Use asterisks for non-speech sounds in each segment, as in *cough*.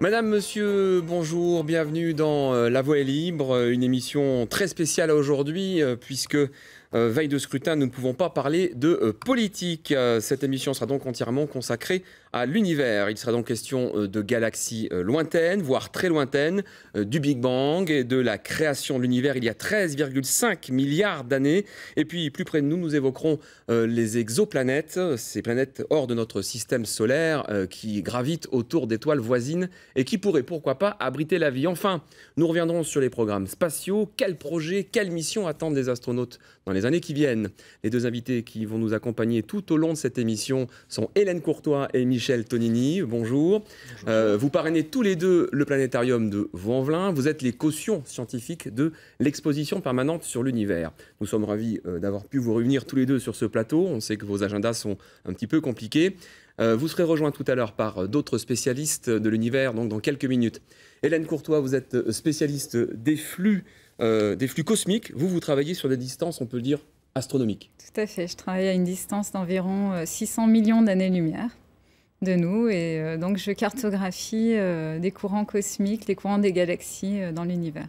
Madame, monsieur, bonjour, bienvenue dans euh, La Voix libre, euh, une émission très spéciale aujourd'hui euh, puisque euh, veille de scrutin, nous ne pouvons pas parler de euh, politique. Euh, cette émission sera donc entièrement consacrée à l'univers. Il sera donc question de galaxies lointaines, voire très lointaines, du Big Bang et de la création de l'univers il y a 13,5 milliards d'années. Et puis plus près de nous, nous évoquerons les exoplanètes, ces planètes hors de notre système solaire qui gravitent autour d'étoiles voisines et qui pourraient, pourquoi pas, abriter la vie. Enfin, nous reviendrons sur les programmes spatiaux. Quels projets, quelles missions attendent les astronautes dans les les années qui viennent. Les deux invités qui vont nous accompagner tout au long de cette émission sont Hélène Courtois et Michel Tonini. Bonjour. Euh, vous parrainez tous les deux le planétarium de vaux Vous êtes les cautions scientifiques de l'exposition permanente sur l'univers. Nous sommes ravis euh, d'avoir pu vous réunir tous les deux sur ce plateau. On sait que vos agendas sont un petit peu compliqués. Euh, vous serez rejoint tout à l'heure par d'autres spécialistes de l'univers, donc dans quelques minutes. Hélène Courtois, vous êtes spécialiste des flux euh, des flux cosmiques. Vous, vous travaillez sur des distances, on peut le dire, astronomiques. Tout à fait. Je travaille à une distance d'environ 600 euh, millions d'années-lumière de nous. Et euh, donc, je cartographie des courants cosmiques, les courants des galaxies dans l'univers.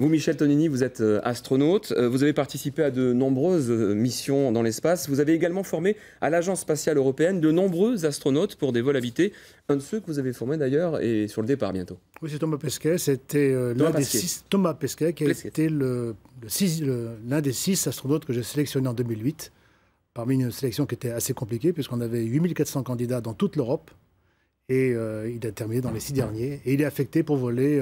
Vous, Michel Tonini, vous êtes euh, astronaute. Euh, vous avez participé à de nombreuses euh, missions dans l'espace. Vous avez également formé à l'Agence spatiale européenne de nombreux astronautes pour des vols habités. Un de ceux que vous avez formé d'ailleurs est sur le départ bientôt. Oui, c'est Thomas Pesquet. C'était l'un des six. Thomas Pesquet, qui l'un des six astronautes que j'ai sélectionné en 2008, parmi une sélection qui était assez compliquée, puisqu'on avait 8400 candidats dans toute l'Europe. Et il a terminé dans les six derniers. Et il est affecté pour voler.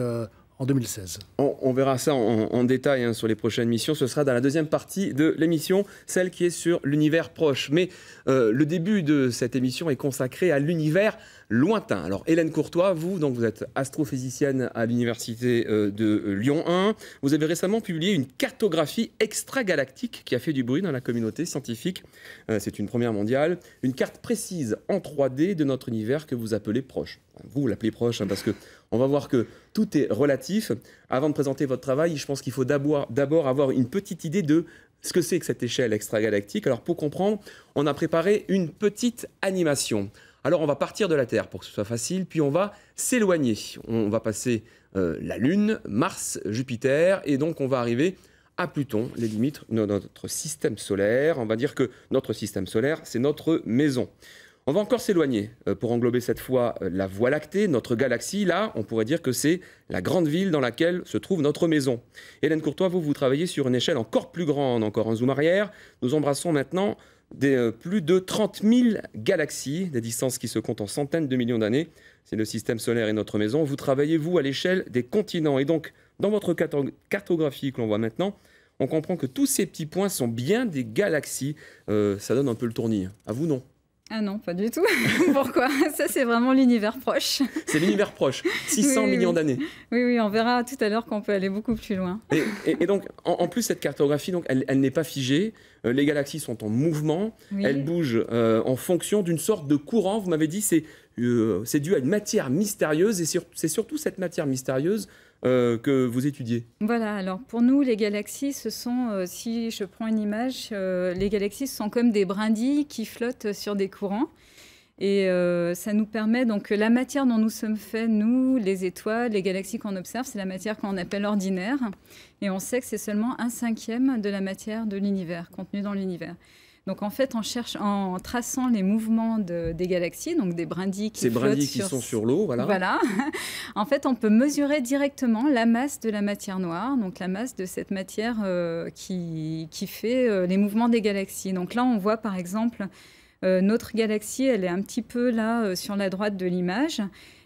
2016. On, verra ça en, détail hein, sur les prochaines missions. Ce sera dans la deuxième partie de l'émission, celle qui est sur l'univers proche. Mais euh, le début de cette émission est consacré à l'univers lointain. Alors Hélène Courtois, vous, donc vous êtes astrophysicienne à l'université euh, de euh, Lyon 1. Vous avez récemment publié une cartographie extragalactique qui a fait du bruit dans la communauté scientifique. C'est une première mondiale. Une carte précise en 3D de notre univers que vous appelez proche. Vous, l'appelez proche hein, parce que on va voir que tout est relatif. Avant de présenter votre travail, je pense qu'il faut d'abord avoir une petite idée de ce que c'est que cette échelle extragalactique. Alors pour comprendre, on a préparé une petite animation. Alors on va partir de la Terre pour que ce soit facile, puis on va s'éloigner. On va passer euh, la Lune, Mars, Jupiter, et donc on va arriver à Pluton, les limites de notre système solaire. On va dire que notre système solaire, c'est notre maison. On va encore s'éloigner euh, pour englober cette fois euh, la Voie lactée, notre galaxie. Là, on pourrait dire que c'est la grande ville dans laquelle se trouve notre maison. Hélène Courtois, vous, vous travaillez sur une échelle encore plus grande, encore un zoom arrière. Nous embrassons maintenant des, euh, plus de 30 000 galaxies, des distances qui se comptent en centaines de millions d'années. C'est le système solaire et notre maison. Vous travaillez, vous, à l'échelle des continents. Et donc, dans votre cartographie que l'on voit maintenant, on comprend que tous ces petits points sont bien des galaxies. ça donne un peu le tournis. À vous, non ah non, pas du tout. *laughs* Pourquoi Ça, c'est vraiment l'univers proche. C'est l'univers proche. 600 *laughs* millions d'années. Oui, oui, on verra tout à l'heure qu'on peut aller beaucoup plus loin. Et, donc, en, plus, cette cartographie, donc, elle, n'est pas figée. Euh, les galaxies sont en mouvement. Elles bougent euh, en fonction d'une sorte de courant. Vous m'avez dit, c'est euh, c'est dû à une matière mystérieuse. Et c'est surtout cette matière mystérieuse euh, que vous étudiez Voilà, alors pour nous, les galaxies, ce sont, euh, si je prends une image, euh, les galaxies sont comme des brindilles qui flottent sur des courants. Et ça nous permet, donc la matière dont nous sommes faits, nous, les étoiles, les galaxies qu'on observe, c'est la matière qu'on appelle ordinaire. Et on sait que c'est seulement un cinquième de la matière de l'univers, contenue dans l'univers. Donc en fait, en, cherche, en traçant les mouvements des galaxies, donc des brindilles qui, sur... sont sur l'eau, voilà. *laughs* en fait, on peut mesurer directement la masse de la matière noire, donc la masse de cette matière euh, qui, fait euh, les mouvements des galaxies. Donc là, on voit par exemple euh, notre galaxie, elle est un petit peu là sur la droite de l'image.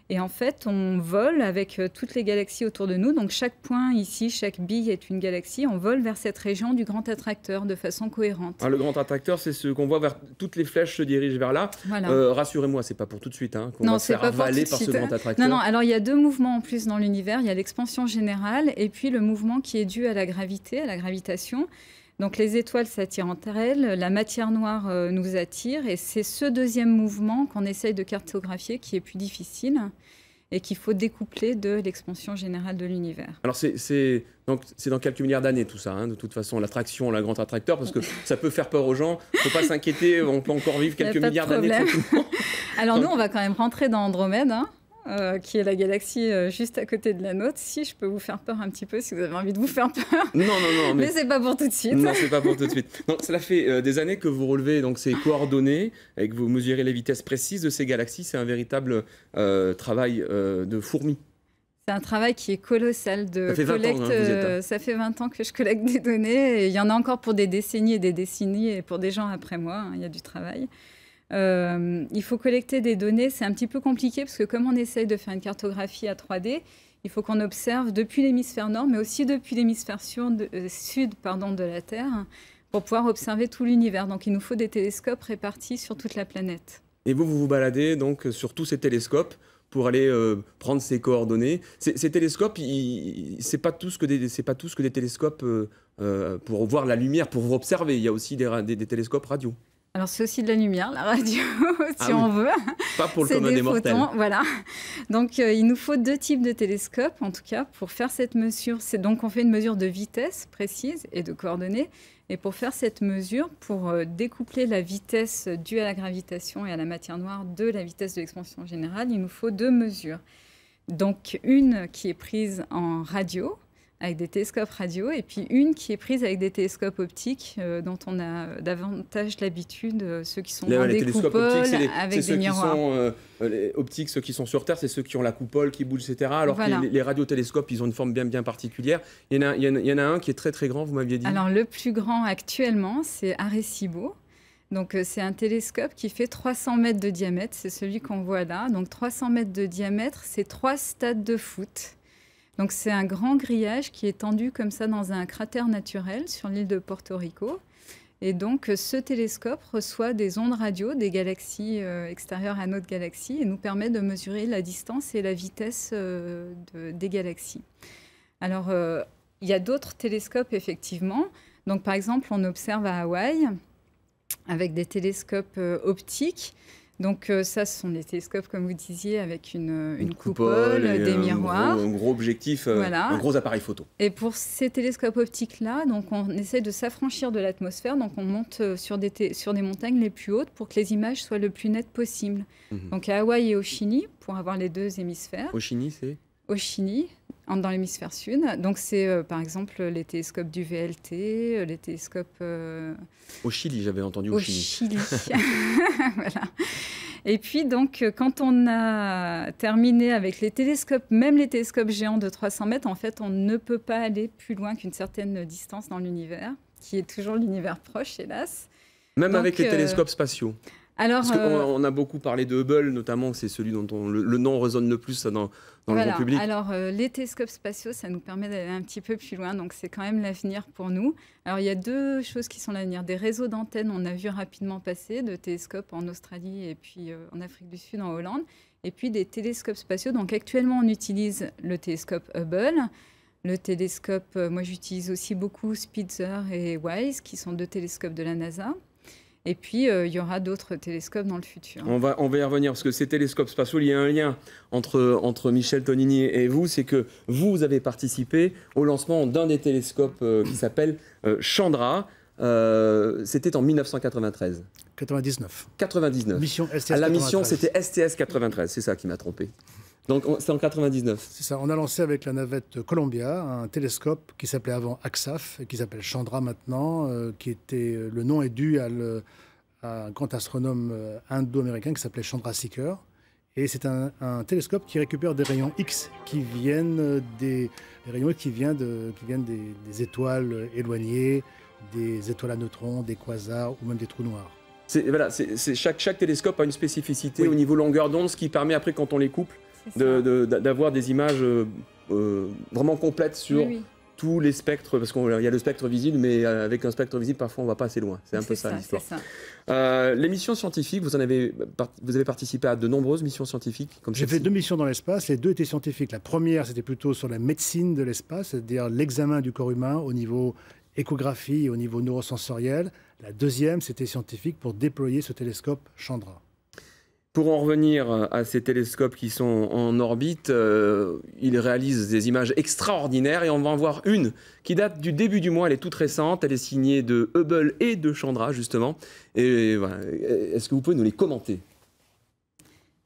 Et en fait, on vole avec euh, toutes les galaxies autour de nous. Donc chaque point ici, chaque bille est une galaxie. On vole vers cette région du grand attracteur de façon cohérente. Ah, le grand attracteur, c'est ce qu'on voit vers toutes les flèches se dirigent vers là. Euh, rassurez-moi, c'est pas pour tout de suite hein, qu'on va se faire avaler par ce grand attracteur. Non, non. Alors il y a deux mouvements en plus dans l'univers. Il y a l'expansion générale et puis le mouvement qui est dû à la gravité, à la gravitation. Donc les étoiles s'attirent entre elles, la matière noire euh, nous attire, et c'est ce deuxième mouvement qu'on essaye de cartographier qui est plus difficile et qu'il faut découpler de l'expansion générale de l'univers. Alors c'est dans quelques milliards d'années tout ça, hein, de toute façon l'attraction, la grande attracteur, parce que *laughs* ça peut faire peur aux gens. il ne Faut pas s'inquiéter, on peut encore vivre quelques milliards d'années. *laughs* Alors nous, on va quand même rentrer dans Andromède. Hein. Euh, qui est la galaxie euh, juste à côté de la nôtre. Si je peux vous faire peur un petit peu, si vous avez envie de vous faire peur. Non, non, non. *laughs* Mais, ce c'est pas pour tout de suite. Non, c'est pas pour tout de suite. cela fait euh, des années que vous relevez donc ces coordonnées et que vous mesurez les vitesses précises de ces galaxies. C'est un véritable travail de fourmi. C'est un travail qui est colossal de ça fait 20 hein, collecte. Ans, hein. ça fait 20 ans que je collecte des données et il y en a encore pour des décennies et des décennies et pour des gens après moi. Hein. il y a du travail. Euh, il faut collecter des données. C'est un petit peu compliqué parce que comme on essaye de faire une cartographie à 3D, il faut qu'on observe depuis l'hémisphère nord, mais aussi depuis l'hémisphère euh, sud, de la Terre, pour pouvoir observer tout l'univers. Donc il nous faut des télescopes répartis sur toute la planète. Et vous, vous vous baladez donc sur tous ces télescopes pour aller euh, prendre ces coordonnées. Ces, télescopes, c'est pas tout ce que des, pas tout ce que des télescopes pour voir la lumière, pour observer. Il y a aussi des, des télescopes radio. Alors c'est aussi de la lumière, la radio, *laughs* si ah on veut. Pas pour le commun des, Voilà. Donc euh, il nous faut deux types de télescopes, en tout cas, pour faire cette mesure. C'est donc on fait une mesure de vitesse précise et de coordonnées. Et pour faire cette mesure, pour euh, découpler la vitesse due à la gravitation et à la matière noire de la vitesse de l'expansion générale, il nous faut deux mesures. Donc une qui est prise en radio, avec des télescopes radio, et puis une qui est prise avec des télescopes optiques euh, dont on a euh, davantage l'habitude, euh, ceux qui sont dans les des coupoles optiques, les, avec des miroirs. optiques, ceux qui sont sur Terre, c'est ceux qui ont la coupole qui boule, etc. Alors que les, radiotélescopes, ils ont une forme bien bien particulière. Il y en a, il y en a, un qui est très très grand, vous m'aviez dit. Alors le plus grand actuellement, c'est Arecibo. Donc c'est un télescope qui fait 300 mètres de diamètre, c'est celui qu'on voit là. Donc 300 mètres de diamètre, c'est trois stades de foot. Donc c'est un grand grillage qui est tendu comme ça dans un cratère naturel sur l'île de Porto Rico. Et donc ce télescope reçoit des ondes radio des galaxies euh, extérieures à notre galaxie et nous permet de mesurer la distance et la vitesse euh, des galaxies. Alors euh, il y a d'autres télescopes effectivement. Donc par exemple on observe à Hawaï avec des télescopes optiques donc euh, ça, ce sont des télescopes, comme vous disiez, avec une, euh, une, coupole, des miroirs. Un gros, objectif, euh, un gros appareil photo. Et pour ces télescopes optiques-là, donc on essaie de s'affranchir de l'atmosphère, donc on monte sur des, sur des montagnes les plus hautes pour que les images soient le plus nettes possible. Mhm. Donc à Hawaï et au Chili, pour avoir les deux hémisphères. Au Chili, c'est Au Chili, dans l'hémisphère sud. Donc, c'est euh, par exemple les télescopes du VLT, euh, les télescopes. Euh, au Chili, j'avais entendu au, au Chili. *laughs* *laughs* voilà. Et puis, donc, quand on a terminé avec les télescopes, même les télescopes géants de 300 mètres, en fait, on ne peut pas aller plus loin qu'une certaine distance dans l'univers, qui est toujours l'univers proche, hélas. Même avec les télescopes spatiaux alors, euh, on, a beaucoup parlé de Hubble, notamment, c'est celui dont le, nom résonne le plus dans, le grand public. Alors, euh, les télescopes spatiaux, ça nous permet d'aller un petit peu plus loin, donc c'est quand même l'avenir pour nous. Alors, il y a deux choses qui sont l'avenir. Des réseaux d'antennes, on a vu rapidement passer, de télescopes en Australie et puis euh, en Afrique du Sud, en Hollande, et puis des télescopes spatiaux. Donc, actuellement, on utilise le télescope Hubble. Le télescope, moi j'utilise aussi beaucoup Spitzer et Wise, qui sont deux télescopes de la NASA. Et puis, euh, il y aura d'autres télescopes dans le futur. On va, on va y revenir, parce que ces télescopes spatiaux, il y a un lien entre, entre Michel Tonini et vous, c'est que vous avez participé au lancement d'un des télescopes euh, qui s'appelle euh, Chandra. c'était en 1993. 99. 99. Mission La mission, c'était STS 93, c'est ça qui m'a trompé. Donc c'est en 99. C'est ça. On a lancé avec la navette Columbia un télescope qui s'appelait avant AXAF et qui s'appelle Chandra maintenant, euh, qui était euh, le nom est dû à, un grand astronome euh, indo-américain qui s'appelait Chandra Seeker. Et c'est un, télescope qui récupère des rayons X qui viennent des, qui viennent, de, qui viennent des, étoiles éloignées, des étoiles à neutrons, des quasars ou même des trous noirs. Voilà, c'est chaque, chaque, télescope a une spécificité au niveau longueur d'onde, ce qui permet après quand on les couple d'avoir des images euh, euh, vraiment complètes sur tous les spectres, parce qu'il y a le spectre visible, mais euh, avec un spectre visible, parfois on va pas assez loin. C'est un peu ça, l'histoire. les missions scientifiques, vous, en avez, vous avez participé à de nombreuses missions scientifiques J'ai fait deux missions dans l'espace, les deux étaient scientifiques. La première, c'était plutôt sur la médecine de l'espace, c'est-à-dire l'examen du corps humain au niveau échographie au niveau neurosensoriel. La deuxième, c'était scientifique pour déployer ce télescope Chandra. Pour en revenir à ces télescopes qui sont en orbite, euh, ils réalisent des images extraordinaires et on va en voir une qui date du début du mois, elle est toute récente, elle est signée de Hubble et de Chandra justement. Et est-ce que vous pouvez nous les commenter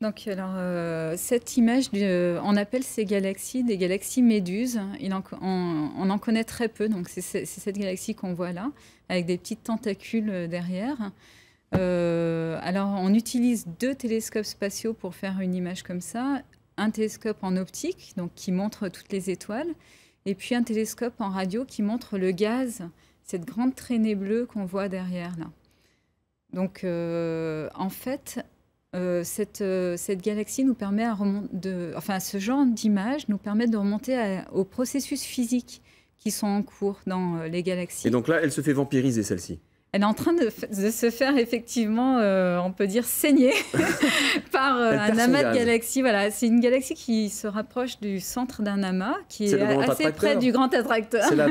donc, alors, euh, cette image, euh, on appelle ces galaxies des galaxies méduses. Il on, en connaît très peu, donc c'est cette galaxie qu'on voit là, avec des petites tentacules derrière. Euh, alors, on utilise deux télescopes spatiaux pour faire une image comme ça. Un télescope en optique, donc qui montre toutes les étoiles, et puis un télescope en radio qui montre le gaz, cette grande traînée bleue qu'on voit derrière là. Donc, euh, en fait, euh, cette, galaxie nous permet à de, enfin, ce genre d'image nous permet de remonter aux processus physiques qui sont en cours dans les galaxies. Et donc là, elle se fait vampiriser celle-ci elle est en train de, se faire effectivement, euh, on peut dire, saigner *laughs* par euh, un amas de galaxies. Voilà, c'est une galaxie qui se rapproche du centre d'un amas, qui est, assez près du grand attracteur. *laughs*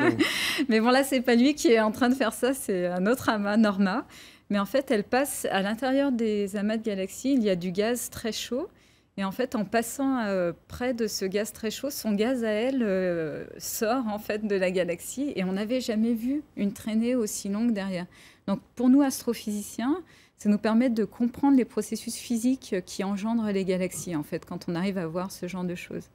Mais bon, là, c'est pas lui qui est en train de faire ça, c'est un autre amas, Norma. Mais en fait, elle passe à l'intérieur des amas de galaxies. Il y a du gaz très chaud et en fait, en passant euh, près de ce gaz très chaud, son gaz à elle euh, sort en fait de la galaxie et on n'avait jamais vu une traînée aussi longue derrière. Donc pour nous astrophysiciens, ça nous permet de comprendre les processus physiques qui engendrent les galaxies en fait quand on arrive à voir ce genre de choses.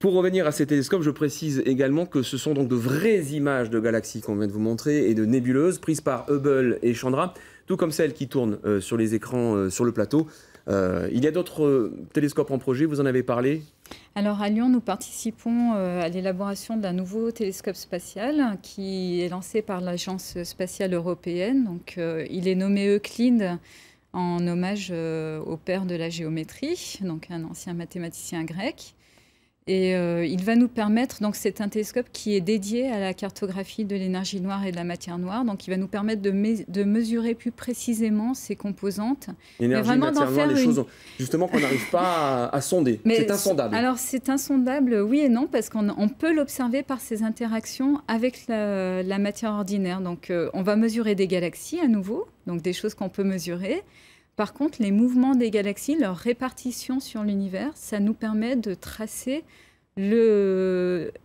Pour revenir à ces télescopes, je précise également que ce sont donc de vraies images de galaxies qu'on vient de vous montrer et de nébuleuses prises par Hubble et Chandra, tout comme celles qui tournent euh, sur les écrans sur le plateau euh, il y a d'autres euh, télescopes en projet, vous en avez parlé alors à Lyon, nous participons euh, à l'élaboration d'un nouveau télescope spatial qui est lancé par l'Agence spatiale européenne. il est nommé Euclide en hommage au père de la géométrie, donc un ancien mathématicien grec. Et euh, il va nous permettre, donc c'est un télescope qui est dédié à la cartographie de l'énergie noire et de la matière noire, donc il va nous permettre de, mesurer plus précisément ces composantes. L'énergie, la matière noire, les choses justement qu'on n'arrive pas à, sonder. C'est insondable. Alors c'est insondable, oui et non, parce qu'on peut l'observer par ses interactions avec la, matière ordinaire. Donc euh, on va mesurer des galaxies à nouveau, donc des choses qu'on peut mesurer. Par contre, les mouvements des galaxies, leur répartition sur l'univers, ça nous permet de tracer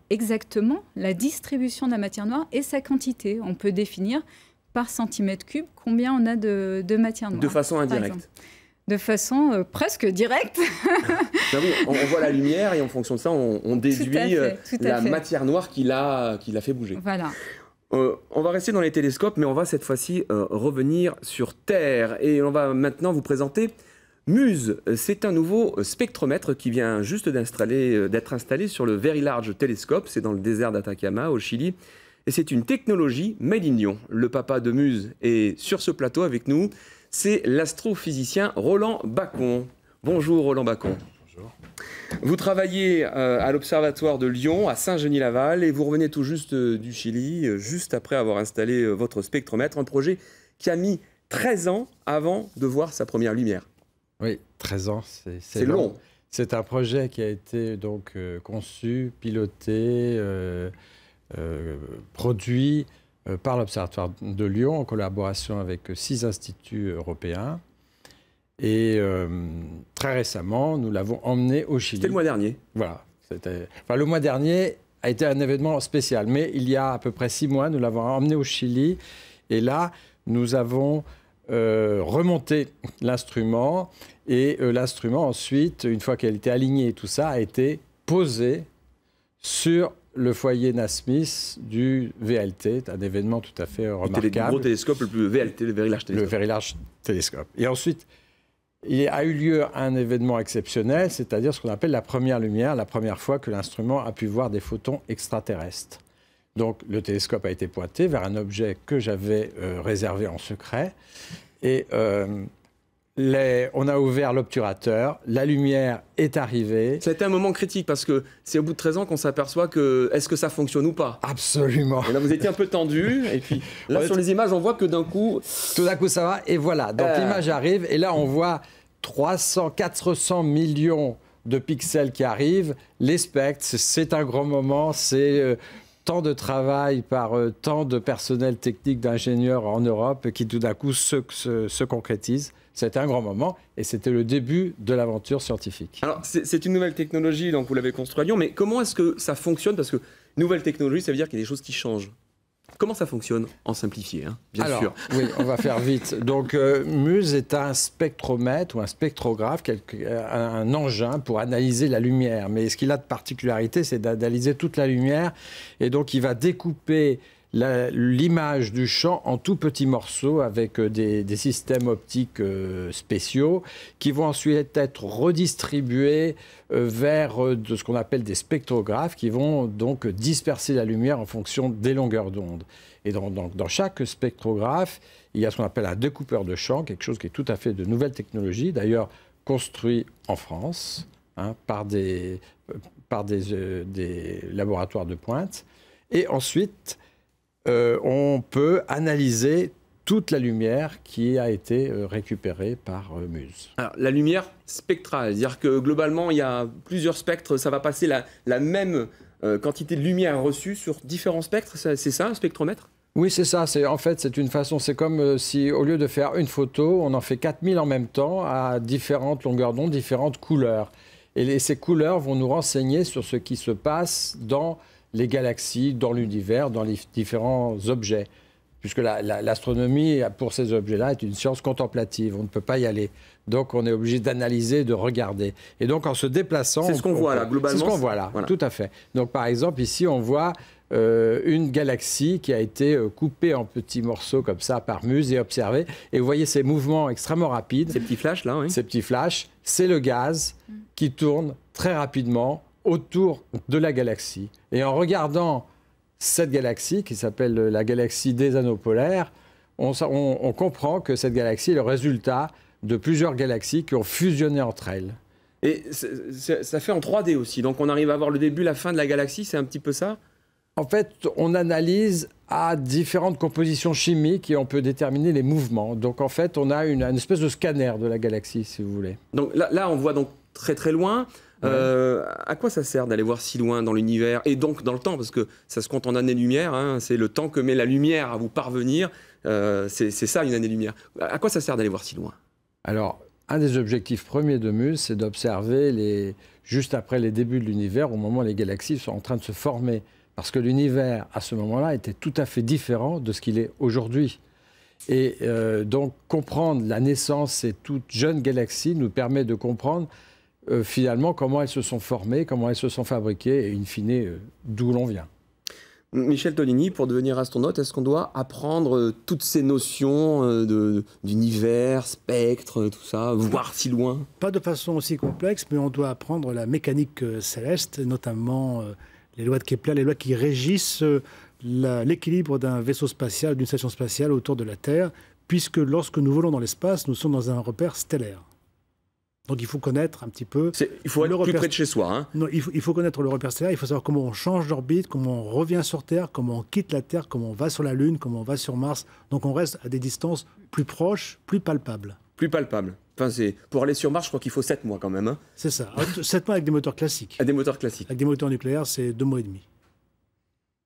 exactement la distribution de la matière noire et sa quantité. On peut définir par centimètre cube combien on a de, matière noire. De façon indirecte de façon euh, presque directe. *laughs* on, voit la lumière et en fonction de ça, on, déduit euh, la matière noire qui l'a, qui l'a fait bouger. Voilà. Euh, on va rester dans les télescopes, mais on va cette fois-ci euh, revenir sur Terre. Et on va maintenant vous présenter Muse. C'est un nouveau spectromètre qui vient juste euh, d'être installé, sur le Very Large Telescope. C'est dans le désert d'Atacama, au Chili. Et c'est une technologie made in Lyon. Le papa de Muse est sur ce plateau avec nous. C'est l'astrophysicien Roland Bacon. Bonjour Roland Bacon. Vous travaillez euh, à l'Observatoire de Lyon, à Saint-Genis-Laval, et vous revenez tout juste euh, du Chili, euh, juste après avoir installé votre spectromètre, un projet qui a mis 13 ans avant de voir sa première lumière. Oui, 13 ans, c'est long. C'est un projet qui a été donc conçu, piloté, produit par l'Observatoire de Lyon en collaboration avec six instituts européens et euh, très récemment, nous l'avons emmené au Chili. C'était le mois dernier. Voilà. Enfin, le mois dernier a été un événement spécial, mais il y a à peu près six mois, nous l'avons emmené au Chili. Et là, nous avons euh, remonté l'instrument. Et euh, l'instrument, ensuite, une fois qu'elle était alignée et tout ça, a été posé sur le foyer Nasmith du VLT, un événement tout à fait remarquable. Le gros télescope, le plus VLT, le Very Large Telescope. Le Very Large Telescope. Et ensuite, il a eu lieu un événement exceptionnel, c'est-à-dire ce qu'on appelle la première lumière, la première fois que l'instrument a pu voir des photons extraterrestres. Donc le télescope a été pointé vers un objet que j'avais euh, réservé en secret. Et euh, on a ouvert l'obturateur, la lumière est arrivée. Ça un moment critique parce que c'est au bout de 13 ans qu'on s'aperçoit que est-ce que ça fonctionne ou pas Absolument. là, vous étiez un peu tendu et puis là, sur les images, on voit que d'un coup. Tout d'un coup, ça va et voilà. Donc ah. l'image arrive et là, on voit 300, 400 millions de pixels qui arrivent. Les spectres, c'est un grand moment, c'est. Euh, tant de travail par euh, tant de personnel technique d'ingénieurs en Europe qui tout d'un coup se, se, se concrétise. C'était un grand moment et c'était le début de l'aventure scientifique. Alors, c'est une nouvelle technologie, donc vous l'avez construit à Lyon, mais comment est-ce que ça fonctionne Parce que nouvelle technologie, ça veut dire qu'il y a des choses qui changent. Comment ça fonctionne En simplifié, hein, bien Alors, Oui, on va faire vite. *laughs* Donc, euh, Muse est un spectromètre ou un spectrographe, un, un engin pour analyser la lumière. Mais ce qu'il a de particularité, c'est d'analyser toute la lumière. Et donc, il va découper l'image du champ en tout petits morceaux avec euh, des, systèmes optiques euh, spéciaux qui vont ensuite être redistribués euh, vers de ce qu'on appelle des spectrographes qui vont donc disperser la lumière en fonction des longueurs d'onde. Et dans, dans, chaque spectrographe, il y a ce qu'on appelle un découpeur de champ, quelque chose qui est tout à fait de nouvelle technologie, d'ailleurs construit en France hein, par, des, par des laboratoires de pointe. Et ensuite, euh, on peut analyser toute la lumière qui a été euh, récupérée par euh, Muse. Alors, la lumière spectrale, c'est-à-dire que globalement, il y a plusieurs spectres, ça va passer la, même quantité de lumière reçue sur différents spectres, c'est ça, un spectromètre oui, c'est ça. C'est en fait, c'est une façon. C'est comme si au lieu de faire une photo, on en fait 4000 en même temps à différentes longueurs d'onde, différentes couleurs. Et ces couleurs vont nous renseigner sur ce qui se passe dans les galaxies dans l'univers, dans les différents objets. Puisque l'astronomie, pour ces objets-là, est une science contemplative. On ne peut pas y aller. Donc, on est obligé d'analyser, de regarder. Et donc, en se déplaçant. C'est ce qu'on voit là, globalement. C'est ce qu'on voit là, tout à fait. Donc, par exemple, ici, on voit euh, une galaxie qui a été euh, coupée en petits morceaux comme ça par muse et observée. Et vous voyez ces mouvements extrêmement rapides. Ces petits flashs là, oui. Ces petits flashs, c'est le gaz mm. qui tourne très rapidement autour de la galaxie. Et en regardant cette galaxie, qui s'appelle la galaxie des anneaux polaires, on, comprend que cette galaxie est le résultat de plusieurs galaxies qui ont fusionné entre elles. Et ça fait en 3D aussi, donc on arrive à voir le début, la fin de la galaxie, c'est un petit peu ça En fait, on analyse à différentes compositions chimiques et on peut déterminer les mouvements. Donc en fait, on a une, espèce de scanner de la galaxie, si vous voulez. Donc là, là on voit donc très très loin. Euh, à quoi ça sert d'aller voir si loin dans l'univers et donc dans le temps Parce que ça se compte en années-lumière, hein, c'est le temps que met la lumière à vous parvenir. Euh, c'est ça une année-lumière. À quoi ça sert d'aller voir si loin Alors, un des objectifs premiers de Muse, c'est d'observer juste après les débuts de l'univers, au moment où les galaxies sont en train de se former. Parce que l'univers, à ce moment-là, était tout à fait différent de ce qu'il est aujourd'hui. Et euh, donc, comprendre la naissance de ces toutes jeunes galaxies nous permet de comprendre euh, finalement, comment elles se sont formées, comment elles se sont fabriquées, et in fine, euh, d'où l'on vient. Michel Tonini, pour devenir astronaute, est-ce qu'on doit apprendre euh, toutes ces notions d'univers, spectre, tout ça, voir si loin Pas de façon aussi complexe, mais on doit apprendre la mécanique céleste, notamment les lois de Kepler, les lois qui régissent l'équilibre d'un vaisseau spatial, d'une station spatiale autour de la Terre, puisque lorsque nous volons dans l'espace, nous sommes dans un repère stellaire. Donc il faut connaître un petit peu. Il faut être le plus près de chez soi. Hein. Non, il, faut, connaître le repère stellaire, il faut savoir comment on change d'orbite, comment on revient sur Terre, comment on quitte la Terre, comment on va sur la Lune, comment on va sur Mars. Donc on reste à des distances plus proches, plus palpables. Plus palpables. Enfin, pour aller sur Mars, je crois qu'il faut 7 mois quand même. Hein. C'est ça. 7 ah, mois avec des moteurs classiques. Avec des moteurs classiques. Avec des moteurs nucléaires, c'est 2 mois et demi.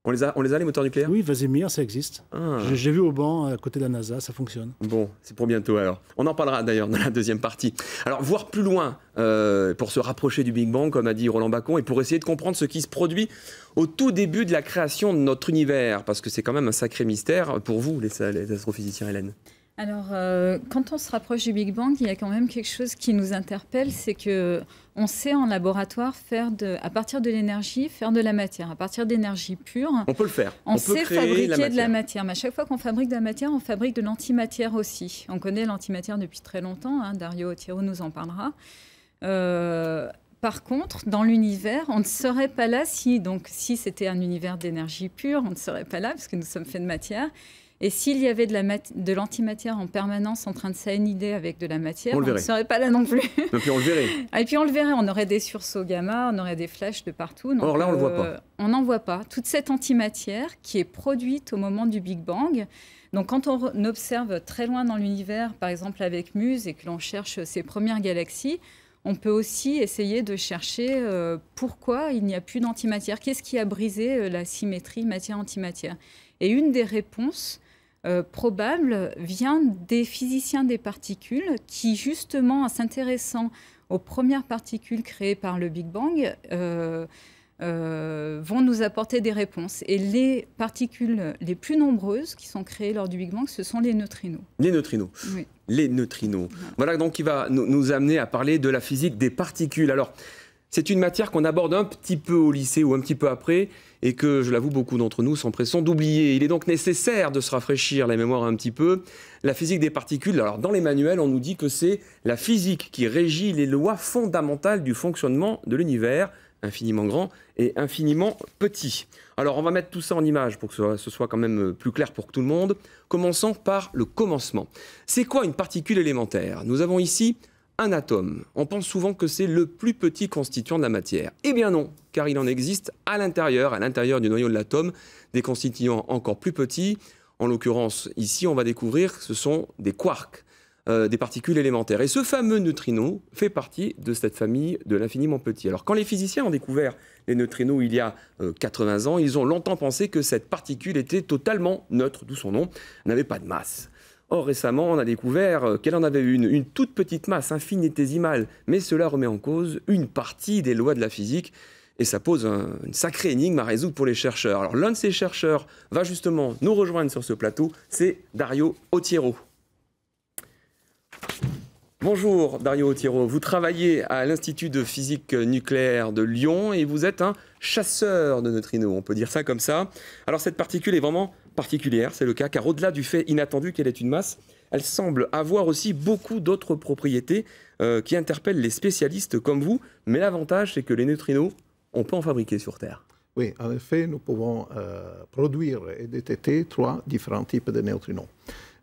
On les a, les a les moteurs nucléaires Oui, mire, ça existe. Ah. J'ai vu au banc à côté de la NASA, ça fonctionne. Bon, c'est pour bientôt alors. On en parlera d'ailleurs dans la deuxième partie. Alors, voir plus loin euh, pour se rapprocher du Big Bang, comme a dit Roland Bacon, et pour essayer de comprendre ce qui se produit au tout début de la création de notre univers, parce que c'est quand même un sacré mystère pour vous, les astrophysiciens Hélène. Alors, euh, quand on se rapproche du Big Bang, il y a quand même quelque chose qui nous interpelle, c'est que euh, on sait en laboratoire faire de, à partir de l'énergie, faire de la matière, à partir d'énergie pure. On peut le faire. On, sait fabriquer de la matière. Mais à chaque fois qu'on fabrique de la matière, on fabrique de l'antimatière aussi. On connaît l'antimatière depuis très longtemps. Hein, Dario Otero nous en parlera. Euh, par contre, dans l'univers, on ne serait pas là si, donc, si c'était un univers d'énergie pure, on ne serait pas là parce que nous sommes faits de matière. Et s'il y avait de l'antimatière en permanence en train de s'anider avec de la matière, on, ne serait pas là non plus. Et *laughs* puis on le verrait. Ah, et puis on le verrait, on aurait des sursauts gamma, on aurait des flashs de partout. Donc là, on ne le voit pas. Euh, on n'en voit pas. Toute cette antimatière qui est produite au moment du Big Bang. Donc quand on observe très loin dans l'univers, par exemple avec Muse, et que l'on cherche ses premières galaxies, on peut aussi essayer de chercher euh, pourquoi il n'y a plus d'antimatière. Qu'est-ce qui a brisé euh, la symétrie matière-antimatière Et une des réponses, euh, probable vient des physiciens des particules qui, justement, en s'intéressant aux premières particules créées par le Big Bang, euh, euh, vont nous apporter des réponses. Et les particules les plus nombreuses qui sont créées lors du Big Bang, ce sont les neutrinos. Les neutrinos. Les neutrinos. Voilà. donc qui va nous amener à parler de la physique des particules. Alors, c'est une matière qu'on aborde un petit peu au lycée ou un petit peu après, et que, je l'avoue, beaucoup d'entre nous s'empressons d'oublier. Il est donc nécessaire de se rafraîchir la mémoire un petit peu. La physique des particules, alors dans les manuels, on nous dit que c'est la physique qui régit les lois fondamentales du fonctionnement de l'univers, infiniment grand et infiniment petit. Alors on va mettre tout ça en image pour que ce soit quand même euh, plus clair pour tout le monde. Commençons par le commencement. C'est quoi une particule élémentaire Nous avons ici un atome. On pense souvent que c'est le plus petit constituant de la matière. Eh bien non, car il en existe à l'intérieur, à l'intérieur du noyau de l'atome, des constituants encore plus petits. En l'occurrence, ici, on va découvrir que ce sont des quarks, euh, des particules élémentaires. Et ce fameux neutrino fait partie de cette famille de l'infiniment petit. Alors quand les physiciens ont découvert les neutrinos il y a 80 euh, ans, ils ont longtemps pensé que cette particule était totalement neutre, d'où son nom, n'avait pas de masse récemment, on a découvert euh, qu'elle en avait une, une toute petite masse infinitésimale, mais cela remet en cause une partie des lois de la physique et ça pose un, une sacrée énigme à résoudre pour les chercheurs. Alors l'un de ces chercheurs va justement nous rejoindre sur ce plateau, c'est Dario Otiero. Bonjour Dario Otiero, vous travaillez à l'Institut de physique nucléaire de Lyon et vous êtes un chasseur de neutrinos, on peut dire ça comme ça. Alors cette particule est vraiment particulière, c'est le cas, car au-delà du fait inattendu qu'elle est une masse, elle semble avoir aussi beaucoup d'autres propriétés euh, qui interpellent les spécialistes comme vous, mais l'avantage c'est que les neutrinos, on peut en fabriquer sur Terre. Oui, en effet, nous pouvons euh, produire et détecter trois différents types de neutrinos.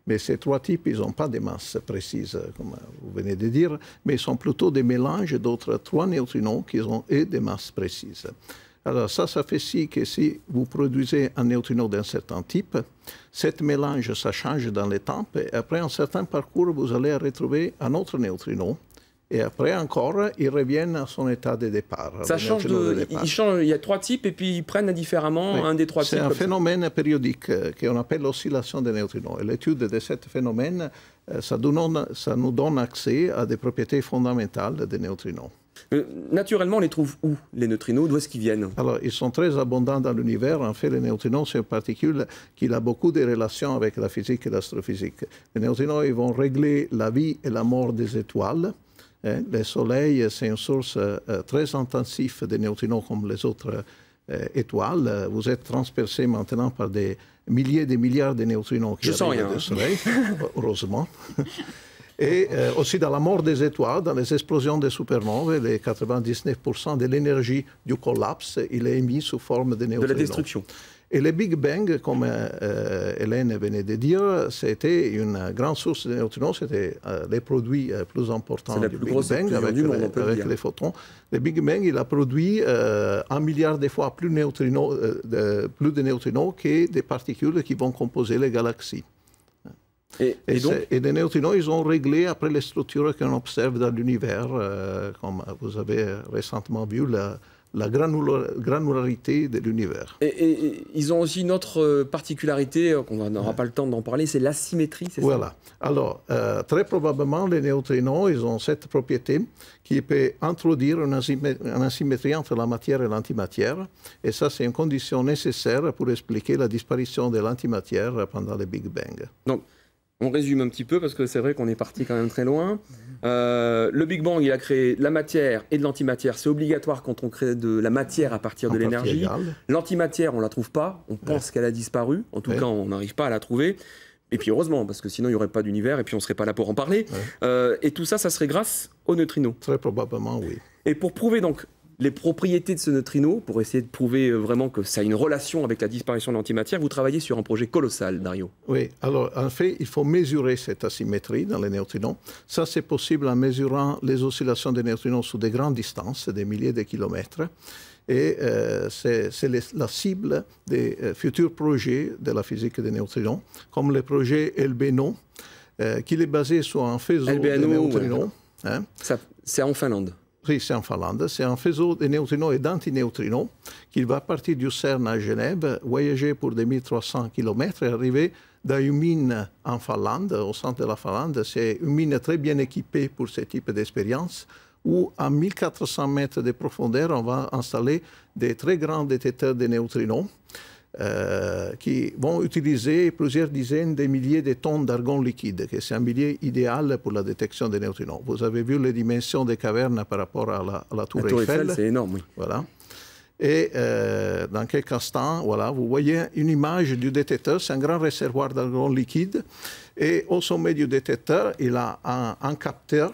Mais ces trois types, ils n'ont pas des masses précises, euh, comme vous venez de dire, mais ils sont plutôt des mélanges d'autres trois neutrinos qui ont et des masses précises. Alors ça, ça fait si que si vous produisez un neutrino d'un certain type, cet mélange, ça change dans les temps, et après un certain parcours, vous allez retrouver un autre neutrino, et après encore, ils reviennent à son état de départ. Ça change de, il y a trois types et puis ils prennent différemment un des trois types. C'est un phénomène périodique euh, qu'on appelle l'oscillation des neutrinos. Et l'étude de ce phénomène, euh, ça, donne, ça nous donne accès à des propriétés fondamentales des neutrinos. Euh, naturellement, on les trouve où, les neutrinos D'où est-ce qu'ils viennent Alors, ils sont très abondants dans l'univers. En fait, les neutrinos, c'est une particule qui a beaucoup de relations avec la physique et l'astrophysique. Les neutrinos, ils vont régler la vie et la mort des étoiles. Hein. Le Soleil, c'est une source euh, très intensive de neutrinos comme les autres euh, étoiles. Vous êtes transpercé maintenant par des milliers et des milliards de neutrinos qui Je arrivent du Soleil, *laughs* heureusement et euh, aussi dans la mort des étoiles, dans les explosions des supernovas, les 99% de l'énergie du collapse, il est émis sous forme de neutrinos. De la destruction. Et le Big Bang, comme euh, Hélène venait de dire, c'était une grande source de neutrinos, c'était euh, les produits plus importants du Big Bang avec, les, photons. Le Big Bang, il a produit un milliard de fois plus, plus de neutrinos que des particules qui vont composer les galaxies. Et, donc, et, les neutrinos, ils ont réglé après les structures qu'on observe dans l'univers, euh, comme vous avez récemment vu la, granularité de l'univers. Et, ils ont aussi une autre euh, particularité, euh, qu'on n'aura pas le temps d'en parler, c'est l'asymétrie, c'est voilà. ça Voilà. Alors, très probablement, les neutrinos, ils ont cette propriété qui peut introduire une asymétrie, une entre la matière et l'antimatière. Et ça, c'est une condition nécessaire pour expliquer la disparition de l'antimatière pendant le Big Bang. Donc, on résume un petit peu parce que c'est vrai qu'on est parti quand même très loin. Euh, le Big Bang, il a créé la matière et de l'antimatière. C'est obligatoire quand on crée de la matière à partir de l'énergie. L'antimatière, on la trouve pas. On pense qu'elle a disparu. En tout cas, on n'arrive pas à la trouver. Et puis heureusement, parce que sinon il n'y aurait pas d'univers et puis on ne serait pas là pour en parler. Euh, et tout ça, ça serait grâce aux neutrinos. Très probablement, oui. Et pour prouver donc les propriétés de ce neutrino pour essayer de prouver euh, vraiment que ça a une relation avec la disparition de l'antimatière. Vous travaillez sur un projet colossal, Dario. Oui, alors en fait, il faut mesurer cette asymétrie dans les neutrinos. Ça, c'est possible en mesurant les oscillations des neutrinos sur de grandes distances, des milliers de kilomètres. Et euh, c'est la cible des euh, futurs projets de la physique des neutrinos, comme le projet LBNO, qui est basé sur un faisceau de neutrinos. Hein. C'est en Finlande c'est en Finlande, c'est un faisceau de neutrinos et d'antineutrinos qui va partir du CERN à Genève, voyager pour 2300 km et arriver dans une mine en Finlande, au centre de la Finlande. C'est une mine très bien équipée pour ce type d'expérience où à 1400 mètres de profondeur, on va installer des très grands détecteurs de neutrinos euh, qui vont utiliser plusieurs dizaines de milliers de tonnes d'argon liquide, qui c'est un milieu idéal pour la détection des neutrinos. Vous avez vu les dimensions des cavernes par rapport à la, tour la Tour, la Tour Eiffel. c'est énorme, Voilà. Et euh, dans quelques instants, voilà, vous voyez une image du détecteur. C'est un grand réservoir d'argon liquide. Et au sommet du détecteur, il a un capteur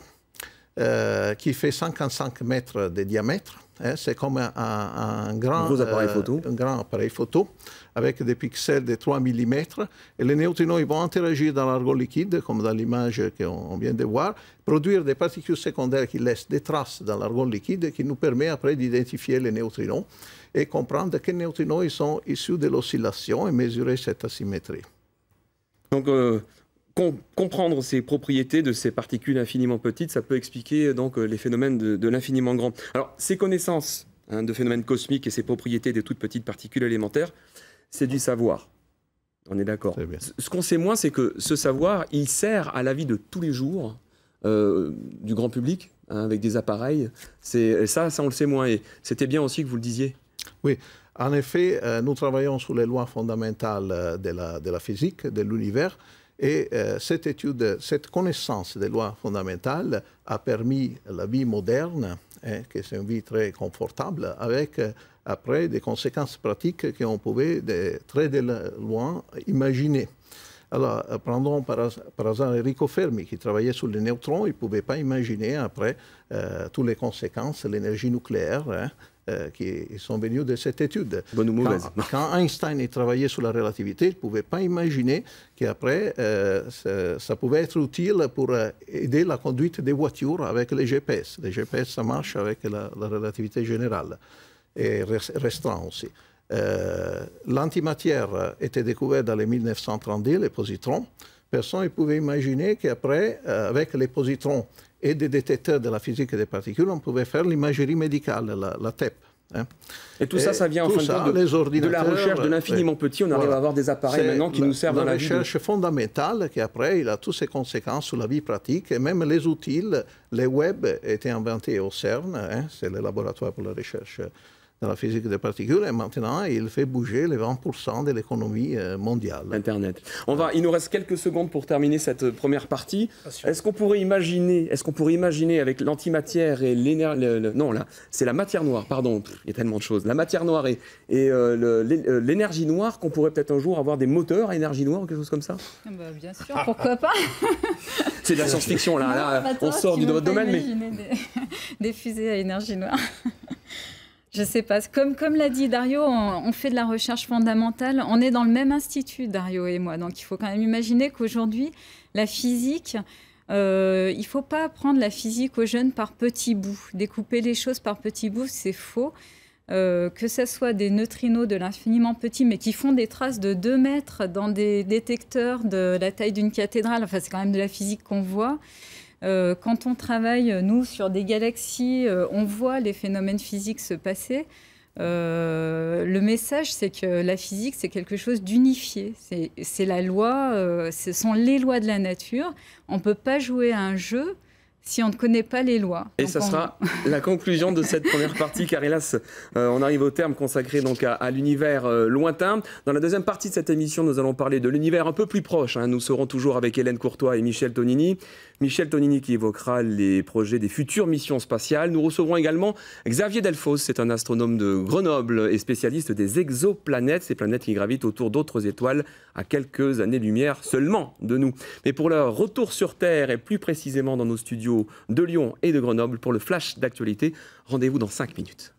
euh, qui fait 55 mètres de diamètre. Hein. c'est comme un, grand, euh, un, appareil photo. grand appareil photo avec des pixels de 3 mm. Et les neutrinos ils vont interagir dans l'argon liquide, comme dans l'image qu'on vient de voir, produire des particules secondaires qui laissent des traces dans l'argon liquide qui nous permet après d'identifier les neutrinos et comprendre quels neutrinos ils sont issus de l'oscillation et mesurer cette asymétrie. Donc, euh, comprendre ces propriétés de ces particules infiniment petites, ça peut expliquer euh, donc euh, les phénomènes de, l'infiniment grand. Alors, ces connaissances hein, de phénomènes cosmiques et ces propriétés des toutes petites particules élémentaires, c'est du savoir. On est d'accord. Ce qu'on sait moins, c'est que ce savoir, il sert à la vie de tous les jours euh, du grand public, hein, avec des appareils. ça, ça on le sait moins. Et c'était bien aussi que vous le disiez. Oui. En effet, nous travaillons sur les lois fondamentales de la physique, de l'univers, et euh, cette étude, cette connaissance des lois fondamentales a permis la vie moderne, hein, qui est une vie très confortable, avec euh, après des conséquences pratiques qu'on pouvait très de loin imaginer. Alors, euh, prenons par, hasard Enrico Fermi, qui travaillait sur les neutrons, il ne pouvait pas imaginer après toutes les conséquences, l'énergie nucléaire. Hein, euh, qui sont venus de cette étude. Quand, Einstein Einstein travaillé sur la relativité, il ne pouvait pas imaginer qu'après, euh, ça, pouvait être utile pour euh, aider la conduite des voitures avec les GPS. Les GPS, ça marche avec la, relativité générale et restreint aussi. Euh, L'antimatière était découverte dans les 1930, les positrons. Personne ne pouvait imaginer qu'après, avec les positrons et des détecteurs de la physique des particules, on pouvait faire l'imagerie médicale, la, TEP. Hein. Et tout ça, ça vient en fin de, de, la recherche de l'infiniment petit. On arrive à avoir des appareils maintenant qui nous servent à la, recherche fondamentale qui après, il a toutes ses conséquences sur la vie pratique et même les outils. Les web étaient inventés au CERN, hein. c'est le laboratoire pour la recherche dans la physique des particules. Et maintenant, il fait bouger les 20% de l'économie euh, mondiale. Internet. On va, il nous reste quelques secondes pour terminer cette euh, première partie. Ah, est-ce qu'on pourrait imaginer, est-ce qu'on pourrait imaginer avec l'antimatière et l'énergie, non là, c'est la matière noire, pardon, il y a tellement de choses, la matière noire et, euh, l'énergie noire qu'on pourrait peut-être un jour avoir des moteurs à énergie noire ou quelque chose comme ça ah bah, Bien sûr, pourquoi pas *laughs* C'est de la science-fiction là, bah, on sort du domaine, mais *laughs* des fusées à énergie noire. Je sais pas. Comme, l'a dit Dario, on, fait de la recherche fondamentale. On est dans le même institut, Dario et moi. Donc il faut quand même imaginer qu'aujourd'hui, la physique, euh, il faut pas apprendre la physique aux jeunes par petits bouts. Découper les choses par petits bouts, c'est faux. Euh, que ce soit des neutrinos de l'infiniment petit, mais qui font des traces de 2 mètres dans des détecteurs de la taille d'une cathédrale, enfin c'est quand même de la physique qu'on voit. Euh, quand on travaille, nous, sur des galaxies, euh, on voit les phénomènes physiques se passer. Euh, le message, c'est que la physique, c'est quelque chose d'unifié. C'est la loi, ce sont les lois de la nature. On ne peut pas jouer à un jeu si on ne connaît pas les lois. Et ce ça sera *laughs* la conclusion de cette première partie, car hélas, on arrive au terme consacré donc à, l'univers lointain. Dans la deuxième partie de cette émission, nous allons parler de l'univers un peu plus proche. Hein. Nous serons toujours avec Hélène Courtois et Michel Tonini. Michel Tonini qui évoquera les projets des futures missions spatiales. Nous recevrons également Xavier Delfos, c'est un astronome de Grenoble et spécialiste des exoplanètes, ces planètes qui gravitent autour d'autres étoiles à quelques années-lumière seulement de nous. Mais pour leur retour sur Terre et plus précisément dans nos studios de Lyon et de Grenoble pour le flash d'actualité, rendez-vous dans 5 minutes.